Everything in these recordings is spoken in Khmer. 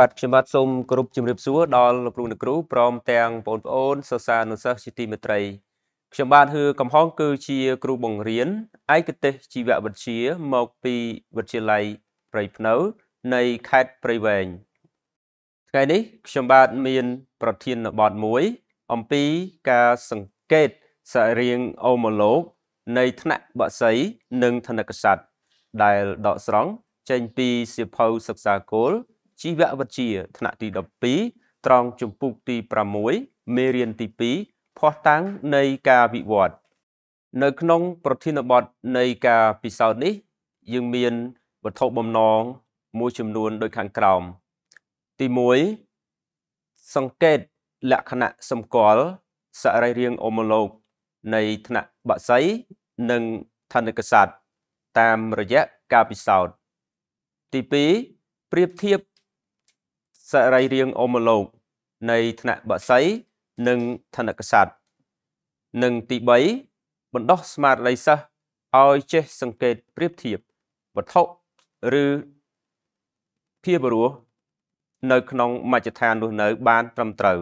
បាទខ្ញុំបាទសូមគោរពជំរាបសួរដល់លោកគ្រូអ្នកគ្រូព្រមទាំងបងប្អូនសិស្សានុសិស្សជាទីមេត្រីខ្ញុំបាទហឺកំហងគឺជាគ្រូបង្រៀនឯកទេសជីវវិទ្យាមកពីវិទ្យាល័យព្រៃភ្នៅនៃខេត្តព្រៃវែងថ្ងៃនេះ ខ្ញុំបាទមាន ប្រធានបទមួយ អំពីការសង្កេតសរៀងអូម៉ូឡូកនៃថ្នាក់បក្សី និងធនកស័តដែលដកស្រង់ចេញពីសៀវភៅសិក្សាគោលជីវវិទ្យាថ្នាក់ទី12ត្រង់ជំពូកទី6មេរៀនទី2ភ័ស្តុតាងនៃការវិវត្តនៅក្នុង ប្រធានបទនៃការពិសោធន៍នេះ យើងមានវត្ថុបំណងមួយចំនួនដូចខាងក្រោម ទី1សង្កេតលក្ខណៈសម្គាល់សរីរាង្គអមលោក នៃថ្នាក់បក្សីនិងឋានកស័ត្រតាមរយៈការពិសោធន៍ទី2ប្រៀបធៀបសរីរាង្គអូមលោក នៃថ្នាក់បក្សីនិងធនកស័ត្រនិងទី3បណ្ដោះស្មារតីសិស្សឲ្យចេះសង្កេតប្រៀបធៀបវត្ថុឬភាពរស់នៅក្នុងមជ្ឈដ្ឋាននោះនៅ បានត្រឹមត្រូវ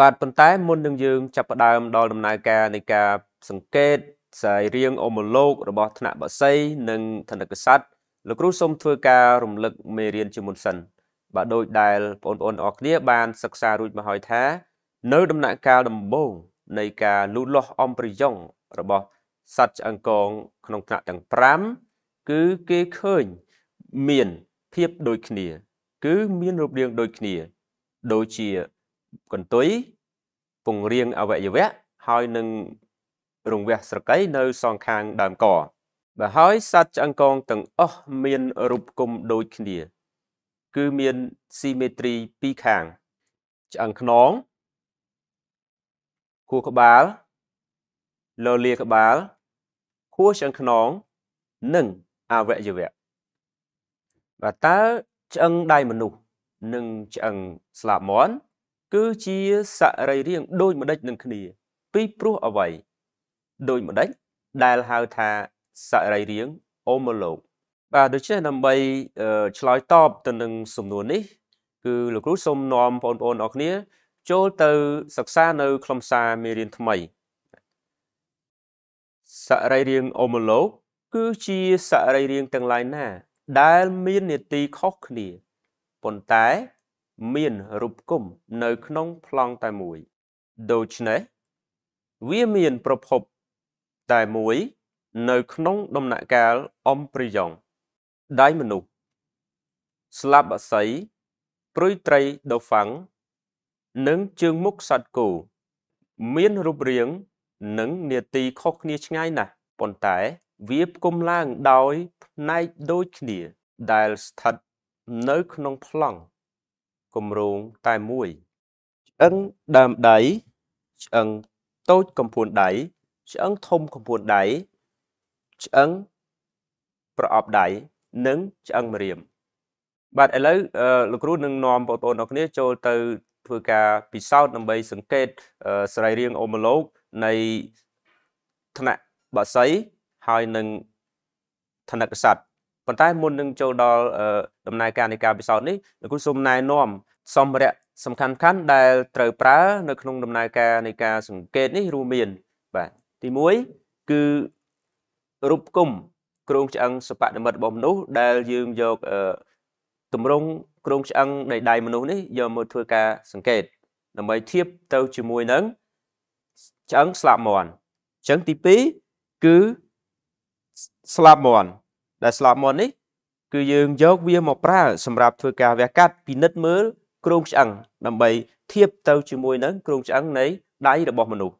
បាទប៉ុន្តែមុននឹងយើងចាប់ផ្ដើមដល់ដំណើរការ នៃការ សង្កេតសរីរាង្គអូមលោករបស់ថ្នាក់បក្សីនិងធនកស័ត្រលោកគ្រូសូមធ្វើការរំលឹកមេរៀនជាមុនសិន។បាទដោយដែលបងប្អូនអរគ្នាបានសិក្សារួចមកហើយថា នៅដំណាក់កាលដំបូង នៃការលូតលាស់អំប្រយងរបស់សត្វឆ្អឹងកងក្នុងថ្នាក់ទាំង5គឺគេឃើញមានភាពដូចគ្នាគឺមានរូបរាងដូចគ្នា ដូចជាកន្ទុយពង្រៀងអវយវៈហើយនឹងរង្វះស្រកីនៅសងខាងដើមកបាទហើយសត្វឆ្អឹងកងទាំងអស់មានរូបគុំដូចគ្នាគឺមាន symmetry ពីរខាងឆ្អឹងខ្នងខួរក្បាលលលាក្បាលខួរឆ្អឹងខ្នងនិងអវយវៈបាទតើឆ្អឹងដៃមនុស្សនិងឆ្អឹងស្លាបមាន់គឺជាសរីរាង្គដូចម្ដេចនឹងគ្នា ពីព្រោះអ្វីដូចម្ដេចដែលហៅថាសរីរាង្គអូម៉ូឡូកបាទដូច្នេះដើម្បី ឆ្លើយតបទៅនឹងសំណួរនេះគឺលោកគ្រូសូមនាំបងប្អូនអរគ្នាចូលទៅ សិក្សានៅខ្លឹមសារមេរៀនថ្មីសរីរាង្គអូមឡូកគឺជាសរីរាង្គទាំងឡាយណា ដែលមាននីតិខុសគ្នាប៉ុន្តែមានរូបគុំនៅក្នុងប្លង់តែមួយ ដូច្នេះវាមានប្រភពតែមួយ នៅក្នុង ដំណាក់កាលអំព្រីយ៉ង់ដៃមនុស្សស្លាប់អស័យព្រុយត្រីដុហ្វាំងនិងជើងមុខសត្វគោមានរូបរាងនិងនាទីខុសគ្នាឆ្ងាយណាស់ប៉ុន្តែវាផ្គុំឡើងដោយផ្នែកដូចគ្នា ដែលស្ថិតនៅក្នុងប្លង់គម្រោងតែមួយឆ្អឹងដើមដៃឆ្អឹងតូចកំពួនដៃឆ្អឹងធំកំពួនដៃឆ្អឹង ប្រអប់ដៃនិងឆ្អឹងម្រាមបាទឥឡូវលោកគ្រូនឹងនាំបងប្អូនអរគ្នា ចូលទៅធ្វើការពិសោធន៍ដើម្បីសង្កេតសរីរាង្គអូម៉ូឡូកនៃថ្នាក់បាសីហើយនឹងឋានៈកស័តប៉ុន្តែមុននឹងចូលដល់ដំណើរការនៃការពិសោធន៍នេះលោកគ្រូសូមណែនាំសម្ភារៈសំខាន់ៗដែលត្រូវប្រើនៅក្នុងដំណើរការនៃការសង្កេតនេះរួមមានបាទទី1គឺរូបគុំគ្រូងឆ្អឹងសបនិមិត្តរបស់មនុស្សដែលយើងយកទម្រង់គ្រូងឆ្អឹងនៃដៃមនុស្សនេះយកមកធ្វើការសង្កេត ដើម្បីធៀបទៅជាមួយនឹងឆ្អឹងស្លាប់មន់អញ្ចឹងទី2គឺស្លាប់មន់ដែលស្លាប់មន់នេះគឺយើងយកវាមកប្រើសម្រាប់ធ្វើការវះកាត់ពិនិត្យមើលគ្រូងឆ្អឹងដើម្បីធៀបទៅជាមួយនឹងគ្រូងឆ្អឹងនៃដៃរបស់មនុស្ស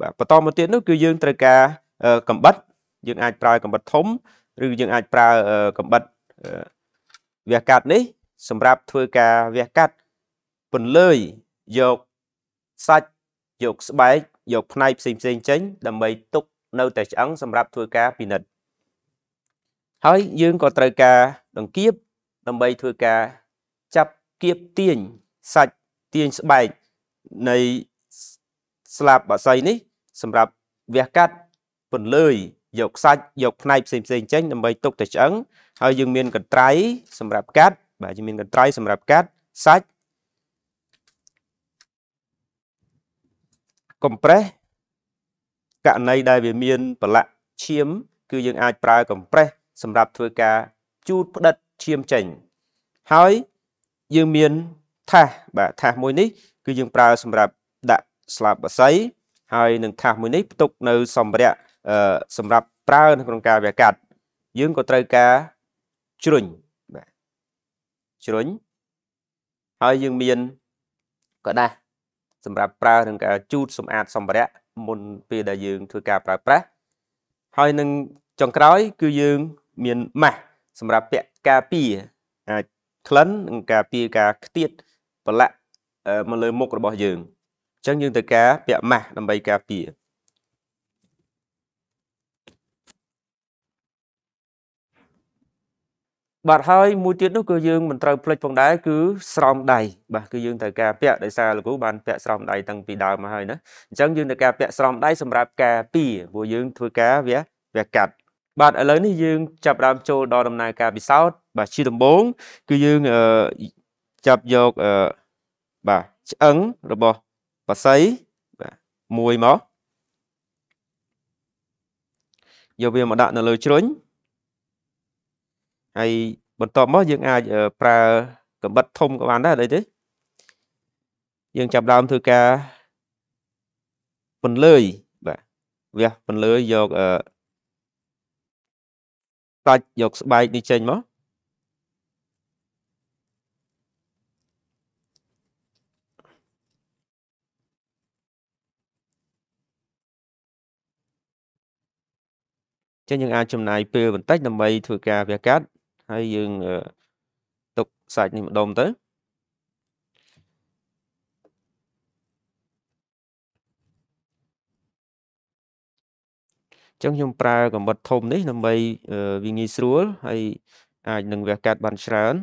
បាទបន្តមកទៀតនោះគឺយើងត្រូវការកំបិតយើងអាចប្រើកំបិតធំ ឬយើងអាចប្រើកំបិតវះកាត់នេះ សម្រាប់ធ្វើការវះកាត់ពន្លើយយកសាច់យកស្បែកយកផ្នែកផ្សេងផ្សេងចេញ ដើម្បីទុកនៅតែឆ្អឹងសម្រាប់ធ្វើការពិនិត្យហើយយើងក៏ត្រូវការដង្គៀបដើម្បីធ្វើការចាប់គៀបទាញសាច់ទាញស្បែកនៃស្លាបបាសីនេះ សម្រាប់វះកាត់ពន្លើយយកសាច់យកផ្នែកផ្សេងផ្សេងចេញដើម្បីទុកតែឆ្អឹងហើយយើងមានកន្ត្រៃសម្រាប់កាត់បាទយើងមានកន្ត្រៃសម្រាប់កាត់សាច់កំប្រេសករណីដែលវាមាន ប្រឡាក់ឈាម គឺយើង អាចប្រើ កំប្រេសសម្រាប់ធ្វើការជូតផ្ដិតឈាមចេញហើយយើងមានថាសបាទថាសមួយនេះគឺយើងប្រើ សម្រាប់ដាក់ស្លាបបស័យហើយនឹងថាសមួយនេះផ្ទុកនៅសម្ភារៈសម្រាប់ប្រើនៅក្នុងការវះកាត់ យើងក៏ត្រូវការជ្រុញបាទជ្រុញហើយយើងមានก็ដាស់សម្រាប់ប្រើក្នុងការជូត សម្អាតសម្ភារៈមុនពេលដែលយើងធ្វើការប្រើប្រាស់ហើយនឹងចុងក្រោយគឺយើងមានម៉ាស់សម្រាប់ពាក់ការពារអាចក្លិននិងការពារការខ្ទាតប្រឡាក់មកលើមុខរបស់យើងអញ្ចឹងយើងត្រូវការ ពាក់ម៉ាស់ដើម្បីការពារបាទហើយមួយទៀតនោះគឺយើងមិនត្រូវភ្លេចផងដែរគឺស្រោមដៃបាទគឺយើងត្រូវការពាក់ដោយសារលោកគ្រូបានពាក់ស្រោមដៃតាំងពីដើមមកហើយណាអញ្ចឹងយើងត្រូវការពាក់ស្រោមដៃសម្រាប់ការពីព្រោះយើងធ្វើការវាវាកាត់បាទឥឡូវនេះយើងចាប់ដើមចូលដល់ដំណើរការពិសោធន៍បាទជាដំបូងគឺយើងចាប់យកបាទឆ្អឹងរបស់បស័យបាទមួយមកយកវាមកដាក់នៅលើជ្រុញហើយបន្ទាប់មកយើងអាច ប្រើកំបិតធំក៏បានដែរអីទេយើងចាប់ដើមធ្វើការពន្លើយបាទវះពន្លើយយកអឺដាច់យកស្បែកនេះចេញមកចឹងយើងអាចចំណាយពេលបន្តិចដើម្បី ធ្វើការវះកាត់ហើយយើងទុកសាច់នេះម្ដុំទៅចឹងខ្ញុំប្រើកម្បិតធំនេះដើម្បី វាងាយស្រួល ហើយ អាចនឹងវះកាត់បានច្រើន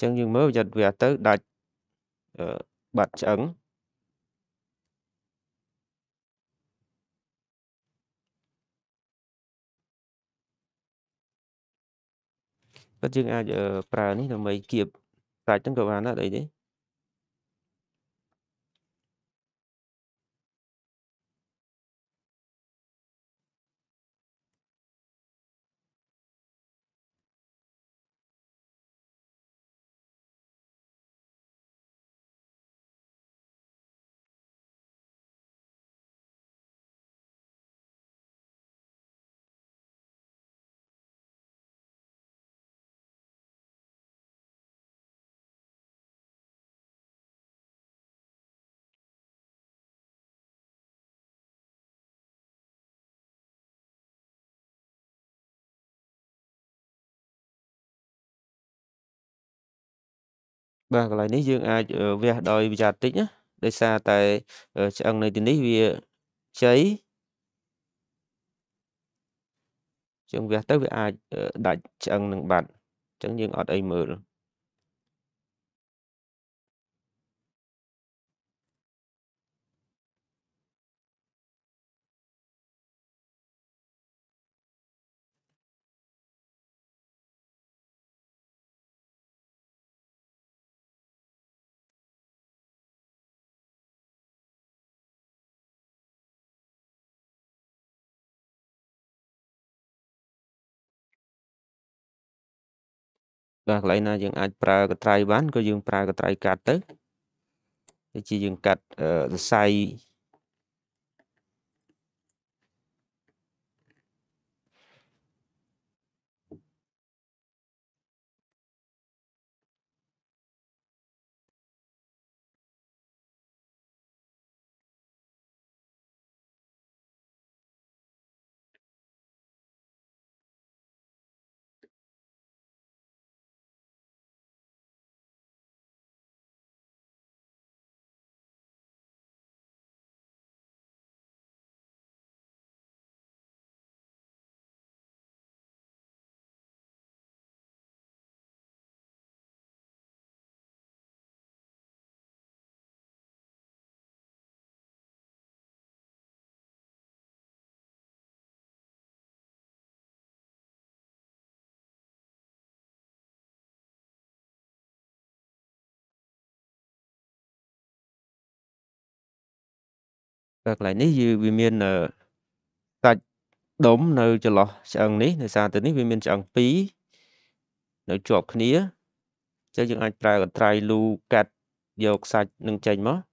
ចឹងយើងមើលប្រយ័ត្នវាទៅដាច់បាត់ឆ្អឹងគាត់យើងអាចប្រើនេះដើម្បីគៀបសាច់ហ្នឹងក៏បានដែរអីទេបាទកន្លែងនេះយើងអាចវះដោយវិចារតិចណាដោយសារតែឆ្អឹងនៅទីនេះវាជ័យយើងវះទៅវាអាចដាច់ឆ្អឹងនឹងបាត់អញ្ចឹងយើងអត់អីមើលបាទកន្លែងណាយើងអាចប្រើកត្រៃបានក៏យើងប្រើកត្រៃកាត់ទៅដូចជាយើងកាត់សរសៃតែកន្លែងនេះយឺវាមានសាច់ដុំនៅចន្លោះឆ្អឹងនេះនៅសារទៅនេះវាមានឆ្អឹង2នៅជាប់គ្នាអញ្ចឹងយើងអាចប្រើកន្ត្រៃលូកាត់យកសាច់នឹងចេញមក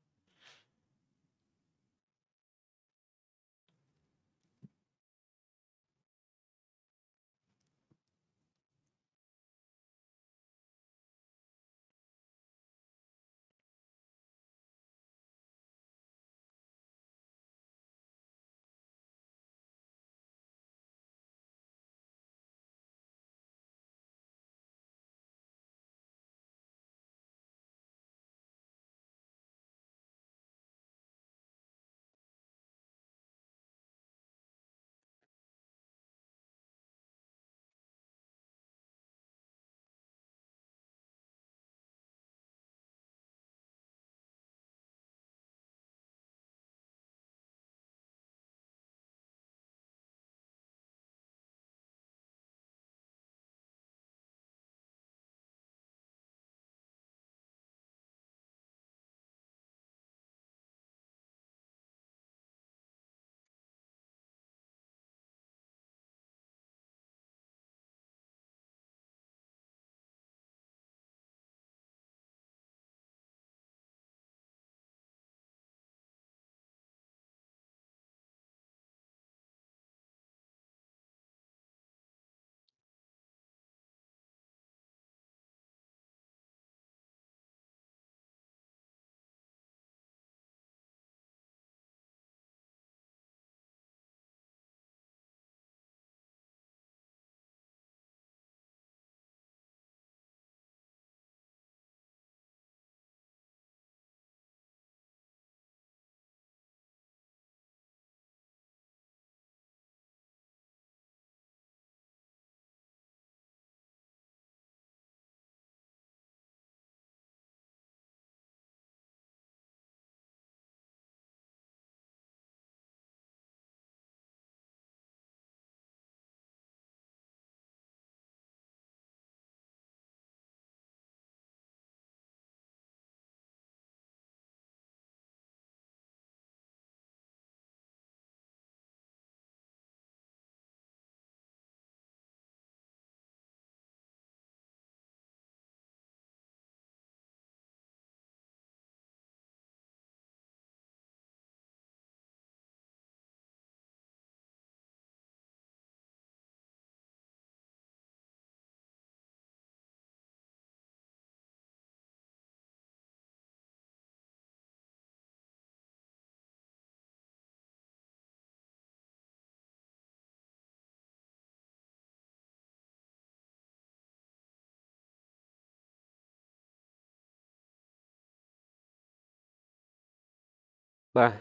បាទ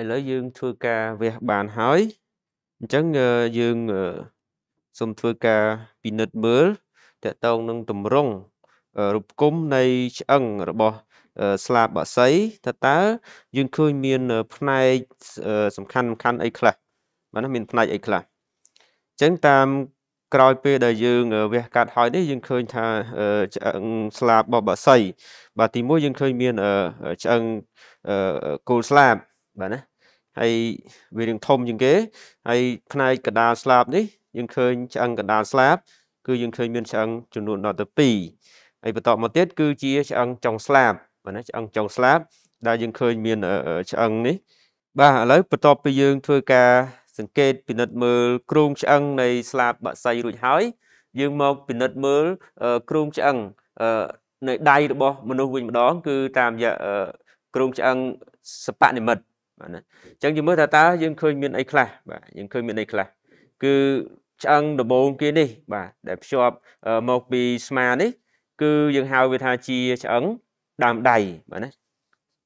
ឥឡូវយើងធ្វើការវះបានហើយអញ្ចឹងយើងសូមធ្វើការពិនិត្យមើលតកតងនឹងតម្រង់រូបគុំនៃឆ្អឹងរបស់ស្លាបបាក់សីតើតើយើងឃើញមានផ្នែកសំខាន់សំខាន់អីខ្លះបាទមានផ្នែកអីខ្លះអញ្ចឹងតាមក្រោយពេលដែលយើងវះកាត់ហើយនេះយើងឃើញថាឆ្អឹងស្លាបរបស់បក្សីបាទទីមួយយើងឃើញមានឆ្អឹងគោលស្លាបបាទណាហើយវារឿងធំជាងគេហើយផ្នែកកដាលស្លាបនេះយើងឃើញឆ្អឹងកដាលស្លាបគឺយើងឃើញមានឆ្អឹងចំនួនដល់ទៅ2ហើយបន្តមកទៀតគឺជាឆ្អឹងចុងស្លាបបាទណាឆ្អឹងចុងស្លាបដែលយើងឃើញមានឆ្អឹងនេះបាទឥឡូវបន្ទាប់ពីយើងធ្វើការសង្កេតពិនិត្យមើលគ្រោងឆ្អឹងនៃស្លាបបាក់សៃរួចហើយយើងមកពិនិត្យមើលគ្រោងឆ្អឹងនៃដៃរបស់មនុស្សវិញម្ដងគឺតាមរយៈគ្រោងឆ្អឹងសបនិមិត្តបាទណាអញ្ចឹងយើងមើលថាតើយើងឃើញមានអីខ្លះបាទយើងឃើញមានអីខ្លះគឺឆ្អឹងដំបូងគេនេះបាទដែលភ្ជាប់មកពីស្មានេះគឺយើងហៅវាថាជាឆ្អឹងដើមដៃបាទណា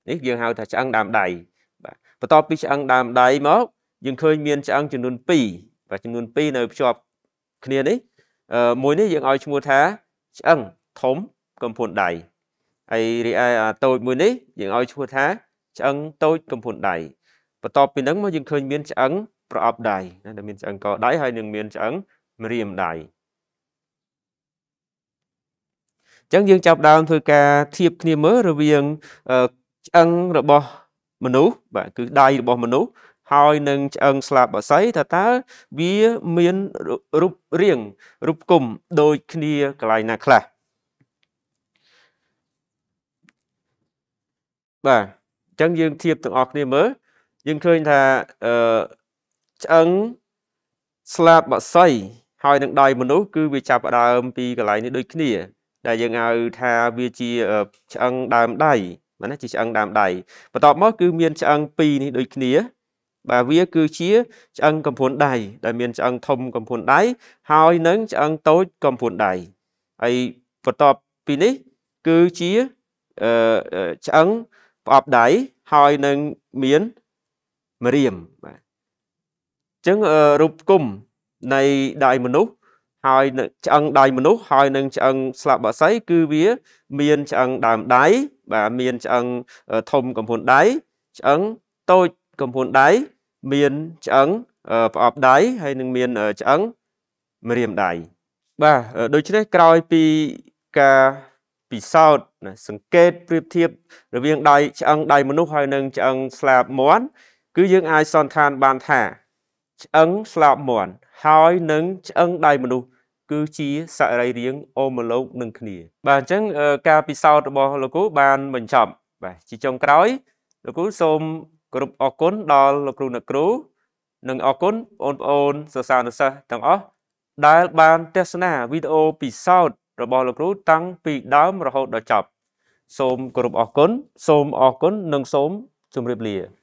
នេះយើងហៅថាឆ្អឹងដើមដៃបាទបន្ទាប់ពីឆ្អឹងដើមដៃមកយើងឃើញមានឆ្អឹងចំនួន2បាទចំនួន2នៅភ្ជាប់គ្នានេះមួយនេះយើងឲ្យឈ្មោះថាឆ្អឹងធំកំពូលដៃហើយរីឯអាតូចមួយនេះយើងឲ្យឈ្មោះថាឆ្អឹងតូចកំពូលដៃបន្ទាប់ពីហ្នឹងមកយើងឃើញមានឆ្អឹងប្រអប់ដៃណាដែលមានឆ្អឹងកដៃហើយនឹងមានឆ្អឹងម្រាមដៃអញ្ចឹងយើងចាប់ដើមធ្វើការធៀបគ្នាមើលរវាងឆ្អឹងរបស់មនុស្សបាទគឺដៃរបស់មនុស្សហើយនឹងឆ្អឹងស្លាបបស័យថាតើវាមានរូបរាងរូបគុំដូចគ្នាកន្លែងណាខ្លះបាទអញ្ចឹងយើងធៀបទាំងអស់គ្នាមើលយើងឃើញថាអឺឆ្អឹងស្លាបបស័យហើយ នឹងដៃមនុស្សគឺវាចាប់ដើមពីកន្លែងនេះដូច គ្នាដែលយើងហៅថាវាជាឆ្អឹងដើមដៃណាជាឆ្អឹងដើមដៃបន្ទាប់មកគឺមានឆ្អឹងពីរនេះដូចគ្នាបាទវាគឺជាឆ្អឹងកំពួនដៃដែលមានឆ្អឹងធំកំពួនដៃហើយនឹងឆ្អឹងតូចកំពួនដៃហើយបន្ទាប់ពីនេះគឺជាអឺឆ្អឹងប្រអប់ដៃហើយនឹងមានមរៀមបាទអញ្ចឹងរូបគុំនៃដៃមនុស្សហើយឆ្អឹងដៃមនុស្សហើយនឹងឆ្អឹងស្លាបបក្សីគឺវា មានឆ្អឹងដើមដៃបាទមានឆ្អឹងធំកំពួនដៃឆ្អឹងតូចកំពួនដៃមានឆ្អឹងប្រអប់ដៃហើយនឹងមានឆ្អឹងម្រាមដៃបាទដូច្នេះក្រោយពីការពិសោធន៍សង្កេតប្រៀបធៀបរវាងដៃឆ្អឹងដៃមនុស្សហើយនឹងឆ្អឹងស្លាបមាន់គឺយើងអាចសន្តានបានថាឆ្អឹងស្លាបមាន់ហើយនឹងឆ្អឹងដៃមនុស្សគឺជាសរីរាង្គអូម៉ូឡូកនឹងគ្នា បាទអញ្ចឹងការពិសោធន៍របស់លោកគ្រូបានបញ្ចប់បាទជាចុងក្រោយលោកគ្រូសូមគ្រប់អរគុណដល់លោកគ្រូអ្នកគ្រូនិងអរគុណបងប្អូនសិស្សានុសិស្សទាំងអស់ដែលបានទស្សនាវីដេអូពិសោធន៍របស់លោកគ្រូតាំងពីដើមរហូតដល់ចប់ សូមគោរពអរគុណសូមអរគុណនិងសូមជម្រាបលា